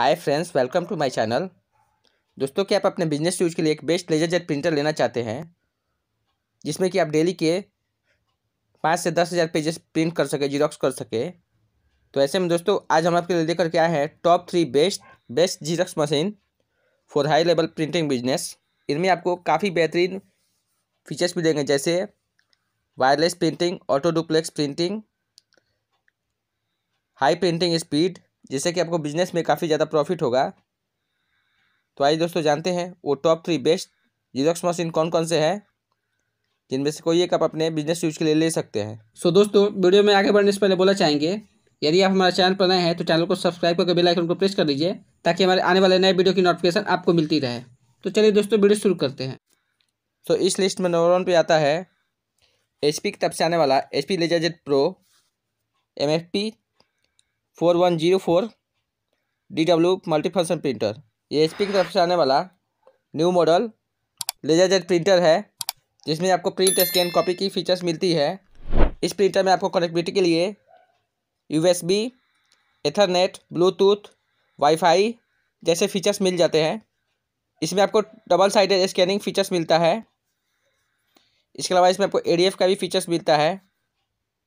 hi friends welcome to my channel दोस्तों क्या आप अपने बिजनेस यूज के लिए एक बेस्ट लेजर जेट प्रिंटर लेना चाहते हैं जिसमें कि आप डेली के पाँच से दस हज़ार पेजेस प्रिंट कर सके जीरोक्स कर सके तो ऐसे में दोस्तों आज हम आपके लिए लेकर के आए हैं top three best best xerox machine for high level printing business इनमें आपको काफ़ी बेहतरीन फीचर्स भी देंगे जैसे wireless printing auto duplex printing high printing speed जिससे कि आपको बिजनेस में काफ़ी ज़्यादा प्रॉफिट होगा तो आइए दोस्तों जानते हैं वो top three best xerox machine कौन कौन से हैं जिनमें से कोई एक आप अपने बिजनेस यूज के लिए ले सकते हैं सो so, दोस्तों वीडियो में आगे बढ़ने से पहले बोला चाहेंगे यदि आप हमारे चैनल पर नए हैं तो चैनल को सब्सक्राइब करके बेल आइकन को प्रेस कर दीजिए ताकि हमारे आने वाले नए वीडियो की नोटिफिकेशन आपको मिलती रहे तो चलिए दोस्तों वीडियो शुरू करते हैं तो so, इस लिस्ट में नंबर वन पर आता है एच की तरफ से आने वाला H P laser jet pro M F P four one zero four D W multifunction printer ये एच पी की तरफ से आने वाला new model laser jet printer है जिसमें आपको प्रिंट स्कैन कॉपी की फीचर्स मिलती है इस प्रिंटर में आपको कनेक्टिविटी के लिए बी एथरनेट ब्लूटूथ वाईफाई जैसे फीचर्स मिल जाते हैं इसमें आपको डबल साइडेड स्कैनिंग फीचर्स मिलता है इसके अलावा इसमें आपको एडीएफ का भी फीचर्स मिलता है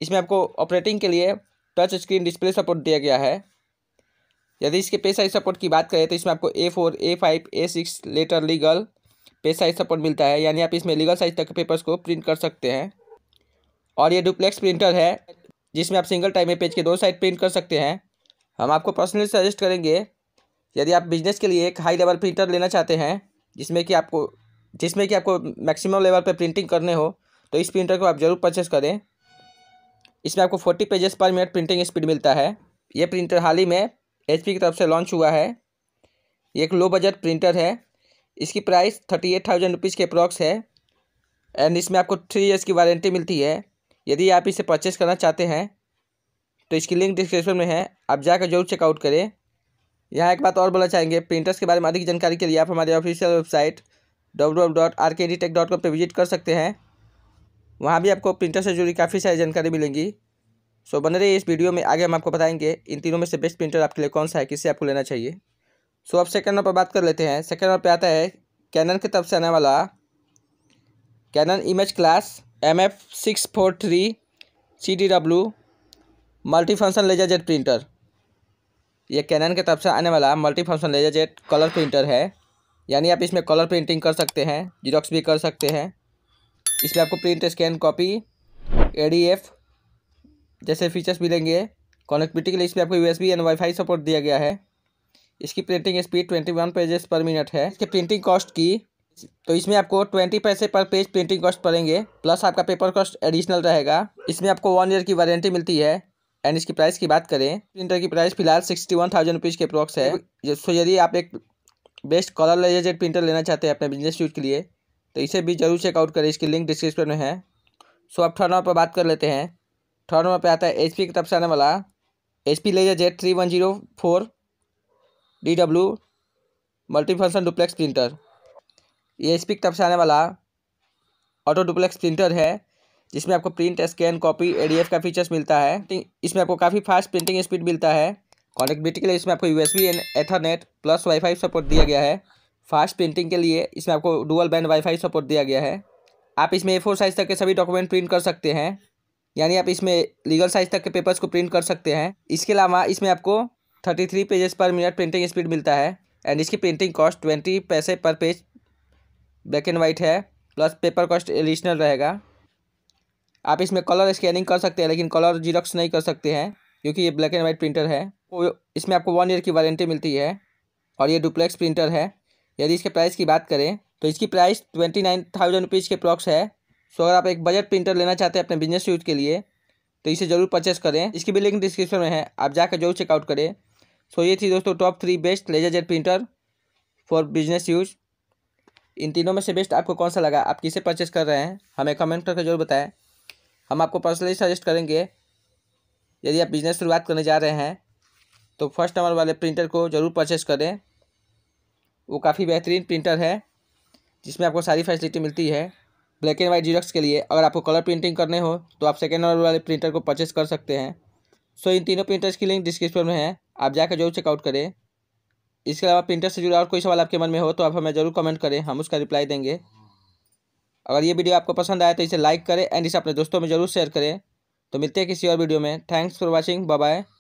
इसमें आपको ऑपरेटिंग के लिए टच स्क्रीन डिस्प्ले सपोर्ट दिया गया है यदि इसके पे साइज सपोर्ट की बात करें तो इसमें आपको A four A five A six letter legal पे साइज सपोर्ट मिलता है यानी आप इसमें लीगल साइज तक के पेपर्स को प्रिंट कर सकते हैं और ये डुप्लेक्स प्रिंटर है जिसमें आप सिंगल टाइम में पेज के दो साइड प्रिंट कर सकते हैं हम आपको पर्सनली सजेस्ट करेंगे यदि आप बिजनेस के लिए एक हाई लेवल प्रिंटर लेना चाहते हैं जिसमें कि आपको जिसमें कि आपको मैक्सिमम लेवल पर प्रिंटिंग करने हो तो इस प्रिंटर को आप ज़रूर परचेस करें इसमें आपको forty pages per minute printing speed मिलता है ये प्रिंटर हाल ही में एच की तरफ से लॉन्च हुआ है ये एक लो बजट प्रिंटर है इसकी price thirty eight thousand rupees के अप्रॉक्स है एंड इसमें आपको थ्री ईयर्स की वारंटी मिलती है यदि आप इसे परचेस करना चाहते हैं तो इसकी लिंक डिस्क्रिप्शन में है आप जाकर जरूर चेकआउट करें यहाँ एक बात और बोलना चाहेंगे प्रिंटर्स के बारे में अधिक जानकारी के लिए आप हमारे ऑफिशियल वेबसाइट डब्ल्यू पर विजिट कर सकते हैं वहाँ भी आपको प्रिंटर से जुड़ी काफ़ी सारी जानकारी मिलेंगी सो बने रहिए इस वीडियो में आगे हम आपको बताएंगे इन तीनों में से बेस्ट प्रिंटर आपके लिए कौन सा है किसे आपको लेना चाहिए सो अब सेकेंड नंबर पर बात कर लेते हैं सेकेंड नंबर पर आता है कैनन की तरफ से आने वाला Canon image class M F six four three C D W multi function laser jet printer ये कैनन की तरफ से आने वाला multi function laser jet colour printer है यानी आप इसमें कलर प्रिंटिंग कर सकते हैं जीरोक्स भी कर सकते हैं इसमें आपको print scan copy A D F जैसे फीचर्स मिलेंगे कनेक्टिविटी के लिए इसमें आपको U S B and wifi support दिया गया है इसकी printing speed twenty one pages per minute है इसके प्रिंटिंग कॉस्ट की तो इसमें आपको ट्वेंटी पैसे पर पेज प्रिंटिंग कॉस्ट पड़ेंगे प्लस आपका पेपर कॉस्ट एडिशनल रहेगा इसमें आपको वन ईयर की वारंटी मिलती है एंड इसकी प्राइस की बात करें प्रिंटर की प्राइस फिलहाल सिक्सटी वन थाउजेंड रुपीज़ के अप्रॉक्स है सो यदि आप एक बेस्ट लेजेड प्रिंटर लेना चाहते हैं अपने बिजनेस यूज के लिए तो इसे भी जरूर चेकआउट करें इसकी लिंक डिस्क्रिप्शन में है सो आप अब नंबर पर बात कर लेते हैं थर्ड नंबर पे आता है एच की तरफ से आने वाला H P laser jet three one zero four D W multifunction duplex printer ये एच की तरफ से आने वाला ऑटो डुप्लेक्स प्रिंटर है जिसमें आपको प्रिंट स्कैन कॉपी एडीएफ का फीचर्स मिलता है इसमें आपको काफ़ी फास्ट प्रिंटिंग स्पीड मिलता है कॉनेक्टिविटी के लिए इसमें आपको USB and ethernet plus wifi support दिया गया है फास्ट प्रिंटिंग के लिए इसमें आपको डुअल बैंड वाईफाई सपोर्ट दिया गया है आप इसमें ए फोर साइज तक के सभी डॉक्यूमेंट प्रिंट कर सकते हैं यानी आप इसमें लीगल साइज तक के पेपर्स को प्रिंट कर सकते हैं इसके अलावा इसमें आपको thirty three pages per minute printing speed मिलता है एंड इसकी प्रिंटिंग कॉस्ट ट्वेंटी पैसे per page black and white है प्लस पेपर कॉस्ट एडिशनल रहेगा आप इसमें कलर स्कैनिंग कर सकते हैं लेकिन कलर जीरोक्स नहीं कर सकते हैं क्योंकि ये ब्लैक एंड वाइट प्रिंटर है इसमें आपको वन ईयर की वारंटी मिलती है और ये डुप्लेक्स प्रिंटर है यदि इसके प्राइस की बात करें तो इसकी price twenty nine thousand rupees के प्रॉक्स है सो अगर आप एक बजट प्रिंटर लेना चाहते हैं अपने बिजनेस यूज के लिए तो इसे ज़रूर परचेस करें इसकी भी लिंक डिस्क्रिप्शन में है आप जाकर जरूर चेकआउट करें सो ये थी दोस्तों top three best laser jet printer for business use इन तीनों में से बेस्ट आपको कौन सा लगा आप किसे परचेस कर रहे हैं हमें कमेंट करके जरूर बताएं हम आपको पर्सनली सजेस्ट करेंगे यदि आप बिजनेस शुरुआत करने जा रहे हैं तो फर्स्ट नंबर वाले प्रिंटर को ज़रूर परचेस करें वो काफ़ी बेहतरीन प्रिंटर है जिसमें आपको सारी फैसिलिटी मिलती है ब्लैक एंड वाइट जीरोक्स के लिए अगर आपको कलर प्रिंटिंग करने हो तो आप सेकेंड नंबर वाले प्रिंटर को परचेस कर सकते हैं सो इन तीनों प्रिंटर्स की लिंक डिस्क्रिप्शन में है आप जाकर जरूर चेकआउट करें इसके अलावा प्रिंटर से जुड़ा और कोई सवाल आपके मन में हो तो आप हमें जरूर कमेंट करें हम उसका रिप्लाई देंगे अगर ये वीडियो आपको पसंद आया तो इसे लाइक करें एंड इसे अपने दोस्तों में जरूर शेयर करें तो मिलते हैं किसी और वीडियो में थैंक्स फॉर वॉचिंग बाय